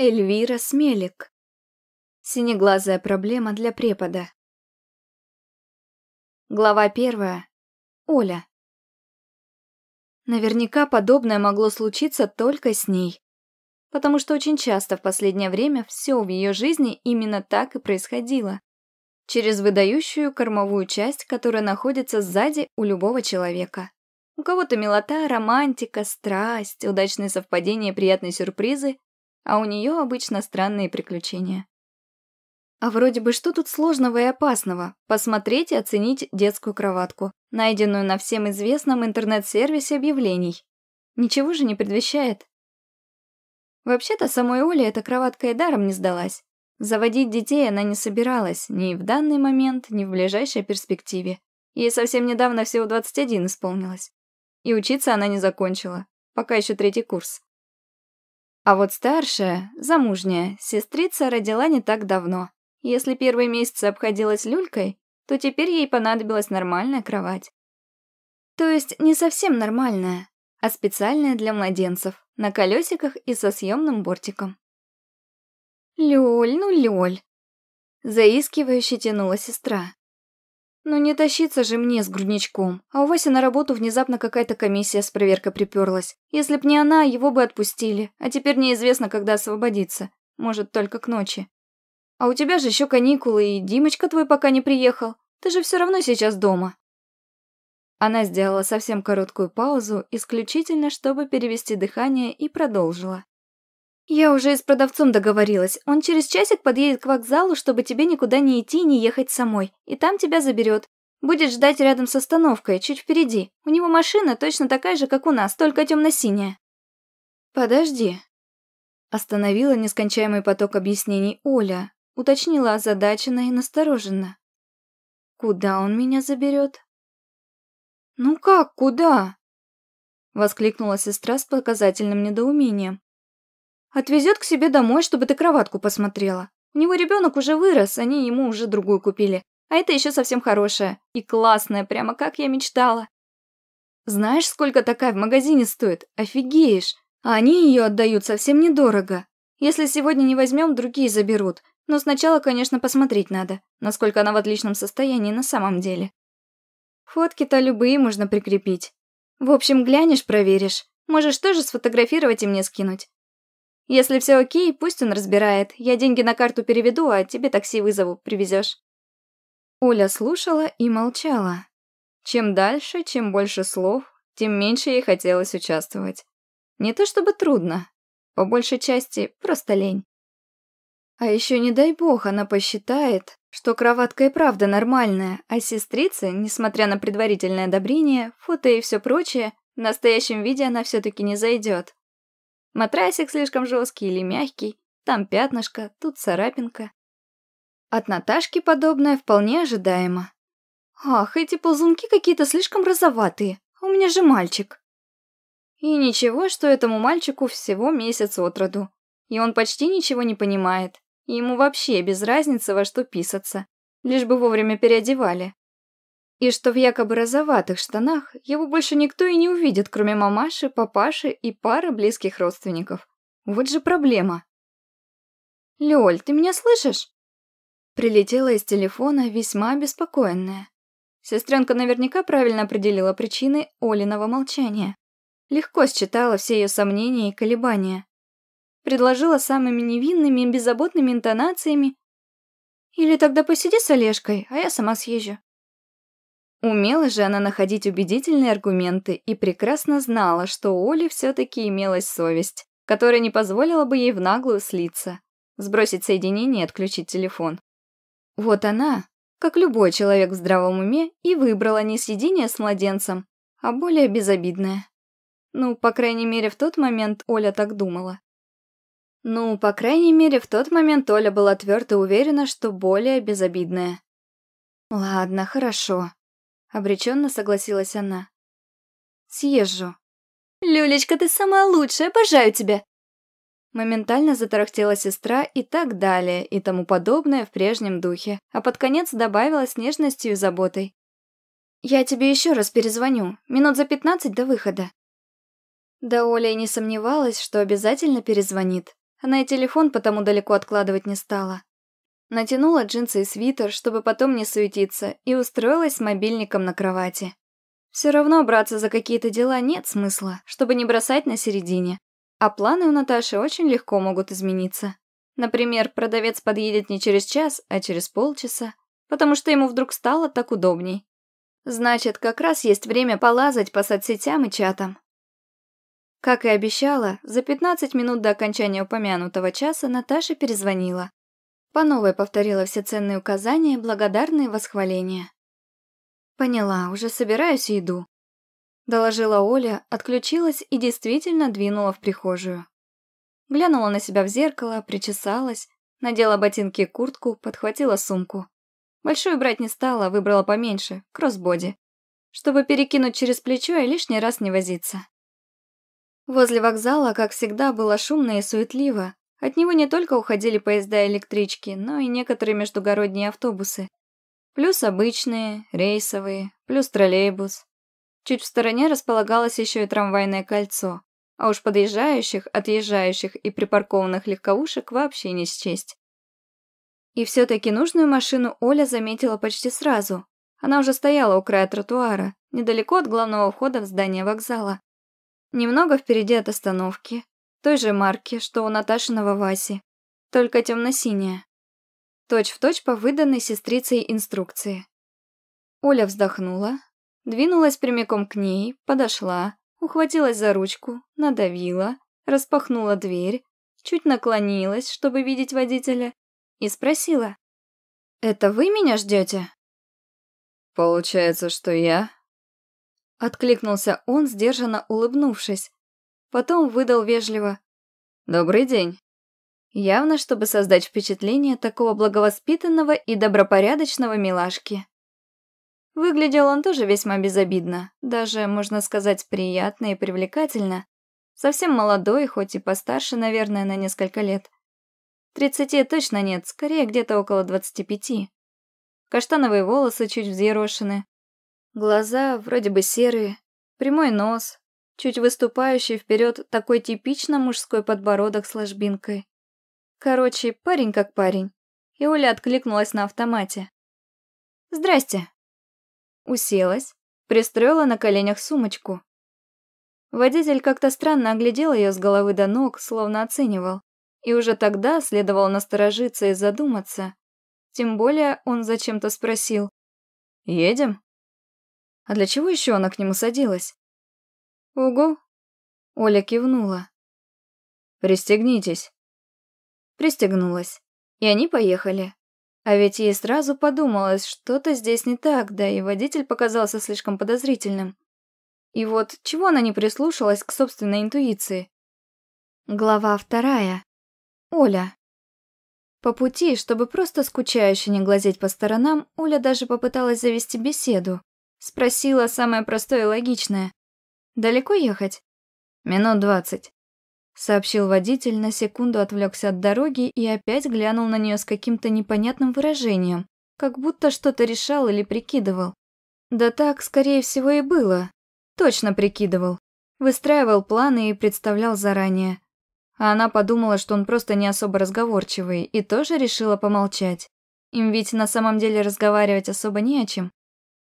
Эльвира Смелик. Синеглазая проблема для препода. Глава первая. Оля. Наверняка подобное могло случиться только с ней. Потому что очень часто в последнее время все в ее жизни именно так и происходило. Через выдающую кормовую часть, которая находится сзади у любого человека. У кого-то милота, романтика, страсть, удачные совпадения, приятные сюрпризы а у нее обычно странные приключения. А вроде бы что тут сложного и опасного? Посмотреть и оценить детскую кроватку, найденную на всем известном интернет-сервисе объявлений. Ничего же не предвещает. Вообще-то самой Оле эта кроватка и даром не сдалась. Заводить детей она не собиралась ни в данный момент, ни в ближайшей перспективе. Ей совсем недавно всего 21 исполнилось. И учиться она не закончила, пока еще третий курс. А вот старшая, замужняя, сестрица родила не так давно. Если первые месяцы обходилась люлькой, то теперь ей понадобилась нормальная кровать. То есть не совсем нормальная, а специальная для младенцев, на колесиках и со съемным бортиком. «Лёль, ну Лёль!» Заискивающе тянула сестра. «Ну не тащиться же мне с грудничком. А у Васи на работу внезапно какая-то комиссия с проверкой приперлась. Если б не она, его бы отпустили. А теперь неизвестно, когда освободиться. Может, только к ночи. А у тебя же еще каникулы, и Димочка твой пока не приехал. Ты же все равно сейчас дома». Она сделала совсем короткую паузу, исключительно чтобы перевести дыхание, и продолжила. «Я уже и с продавцом договорилась. Он через часик подъедет к вокзалу, чтобы тебе никуда не идти и не ехать самой. И там тебя заберет. Будет ждать рядом с остановкой, чуть впереди. У него машина точно такая же, как у нас, только темно-синяя». «Подожди». Остановила нескончаемый поток объяснений Оля. Уточнила озадаченно и настороженно. «Куда он меня заберет?» «Ну как, куда?» Воскликнула сестра с показательным недоумением. Отвезет к себе домой, чтобы ты кроватку посмотрела. У него ребенок уже вырос, они ему уже другую купили. А это еще совсем хорошая. И классная, прямо как я мечтала. Знаешь, сколько такая в магазине стоит? Офигеешь. А они ее отдают совсем недорого. Если сегодня не возьмем, другие заберут. Но сначала, конечно, посмотреть надо, насколько она в отличном состоянии на самом деле. Фотки-то любые можно прикрепить. В общем, глянешь, проверишь. Можешь тоже сфотографировать и мне скинуть. Если все окей, пусть он разбирает. Я деньги на карту переведу, а тебе такси вызову, привезешь. Оля слушала и молчала. Чем дальше, чем больше слов, тем меньше ей хотелось участвовать. Не то чтобы трудно, по большей части просто лень. А еще не дай бог она посчитает, что кроватка и правда нормальная, а сестрица, несмотря на предварительное одобрение, фото и все прочее, в настоящем виде она все-таки не зайдет. Матрасик слишком жесткий или мягкий, там пятнышко, тут царапинка. От Наташки подобное вполне ожидаемо. Ах, эти ползунки какие-то слишком розоватые, у меня же мальчик. И ничего, что этому мальчику всего месяц от роду. И он почти ничего не понимает. И ему вообще без разницы, во что писаться. Лишь бы вовремя переодевали и что в якобы розоватых штанах его больше никто и не увидит, кроме мамаши, папаши и пары близких родственников. Вот же проблема. «Лёль, ты меня слышишь?» Прилетела из телефона весьма обеспокоенная. Сестренка наверняка правильно определила причины Олиного молчания. Легко считала все ее сомнения и колебания. Предложила самыми невинными и беззаботными интонациями. «Или тогда посиди с Олежкой, а я сама съезжу». Умела же она находить убедительные аргументы и прекрасно знала, что у Оли все-таки имелась совесть, которая не позволила бы ей в наглую слиться, сбросить соединение и отключить телефон. Вот она, как любой человек в здравом уме, и выбрала не съедение с младенцем, а более безобидное. Ну, по крайней мере, в тот момент Оля так думала. Ну, по крайней мере, в тот момент Оля была твердо уверена, что более безобидная. Ладно, хорошо. Обреченно согласилась она. «Съезжу». «Люлечка, ты самая лучшая, обожаю тебя!» Моментально затарахтела сестра и так далее, и тому подобное в прежнем духе, а под конец добавила с нежностью и заботой. «Я тебе еще раз перезвоню, минут за пятнадцать до выхода». Да Оля и не сомневалась, что обязательно перезвонит. Она и телефон потому далеко откладывать не стала натянула джинсы и свитер, чтобы потом не суетиться, и устроилась с мобильником на кровати. Все равно браться за какие-то дела нет смысла, чтобы не бросать на середине. А планы у Наташи очень легко могут измениться. Например, продавец подъедет не через час, а через полчаса, потому что ему вдруг стало так удобней. Значит, как раз есть время полазать по соцсетям и чатам. Как и обещала, за 15 минут до окончания упомянутого часа Наташа перезвонила. По новой повторила все ценные указания и благодарные восхваления. «Поняла, уже собираюсь и иду», — доложила Оля, отключилась и действительно двинула в прихожую. Глянула на себя в зеркало, причесалась, надела ботинки и куртку, подхватила сумку. Большую брать не стала, выбрала поменьше, кроссбоди, чтобы перекинуть через плечо и лишний раз не возиться. Возле вокзала, как всегда, было шумно и суетливо, от него не только уходили поезда и электрички, но и некоторые междугородние автобусы. Плюс обычные, рейсовые, плюс троллейбус. Чуть в стороне располагалось еще и трамвайное кольцо, а уж подъезжающих, отъезжающих и припаркованных легковушек вообще не счесть. И все-таки нужную машину Оля заметила почти сразу. Она уже стояла у края тротуара, недалеко от главного входа в здание вокзала. Немного впереди от остановки, той же марки, что у Наташиного Васи, только темно-синяя. Точь-в-точь по выданной сестрицей инструкции. Оля вздохнула, двинулась прямиком к ней, подошла, ухватилась за ручку, надавила, распахнула дверь, чуть наклонилась, чтобы видеть водителя, и спросила. «Это вы меня ждете?» «Получается, что я?» Откликнулся он, сдержанно улыбнувшись, Потом выдал вежливо «Добрый день». Явно, чтобы создать впечатление такого благовоспитанного и добропорядочного милашки. Выглядел он тоже весьма безобидно, даже, можно сказать, приятно и привлекательно. Совсем молодой, хоть и постарше, наверное, на несколько лет. Тридцати точно нет, скорее где-то около двадцати пяти. Каштановые волосы чуть взъерошены. Глаза вроде бы серые, прямой нос, чуть выступающий вперед такой типично мужской подбородок с ложбинкой. Короче, парень как парень. И Оля откликнулась на автомате. «Здрасте». Уселась, пристроила на коленях сумочку. Водитель как-то странно оглядел ее с головы до ног, словно оценивал. И уже тогда следовало насторожиться и задуматься. Тем более он зачем-то спросил. «Едем?» А для чего еще она к нему садилась? «Ого!» — Оля кивнула. «Пристегнитесь». Пристегнулась, и они поехали. А ведь ей сразу подумалось, что-то здесь не так, да и водитель показался слишком подозрительным. И вот чего она не прислушалась к собственной интуиции? Глава вторая. Оля. По пути, чтобы просто скучающе не глазеть по сторонам, Оля даже попыталась завести беседу. Спросила самое простое и логичное. Далеко ехать?» «Минут двадцать», — сообщил водитель, на секунду отвлекся от дороги и опять глянул на нее с каким-то непонятным выражением, как будто что-то решал или прикидывал. Да так, скорее всего, и было. Точно прикидывал. Выстраивал планы и представлял заранее. А она подумала, что он просто не особо разговорчивый, и тоже решила помолчать. Им ведь на самом деле разговаривать особо не о чем.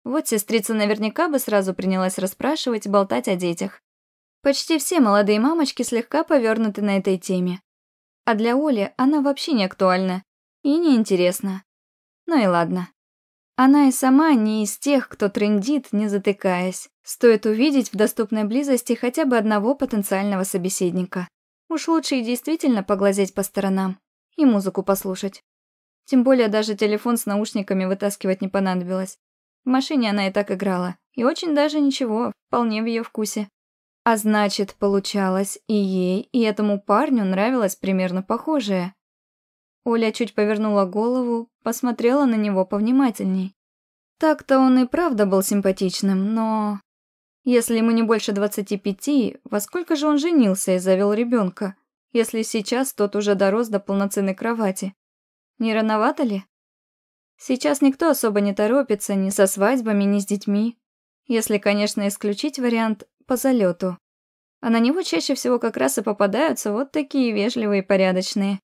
Вот сестрица наверняка бы сразу принялась расспрашивать и болтать о детях. Почти все молодые мамочки слегка повернуты на этой теме. А для Оли она вообще не актуальна и неинтересна. Ну и ладно. Она и сама не из тех, кто трендит, не затыкаясь. Стоит увидеть в доступной близости хотя бы одного потенциального собеседника. Уж лучше и действительно поглазеть по сторонам и музыку послушать. Тем более даже телефон с наушниками вытаскивать не понадобилось. В машине она и так играла, и очень даже ничего, вполне в ее вкусе. А значит, получалось, и ей, и этому парню нравилось примерно похожее. Оля чуть повернула голову, посмотрела на него повнимательней. Так-то он и правда был симпатичным, но... Если ему не больше 25, во сколько же он женился и завел ребенка, если сейчас тот уже дорос до полноценной кровати? Не рановато ли? Сейчас никто особо не торопится ни со свадьбами, ни с детьми. Если, конечно, исключить вариант «по залету». А на него чаще всего как раз и попадаются вот такие вежливые и порядочные.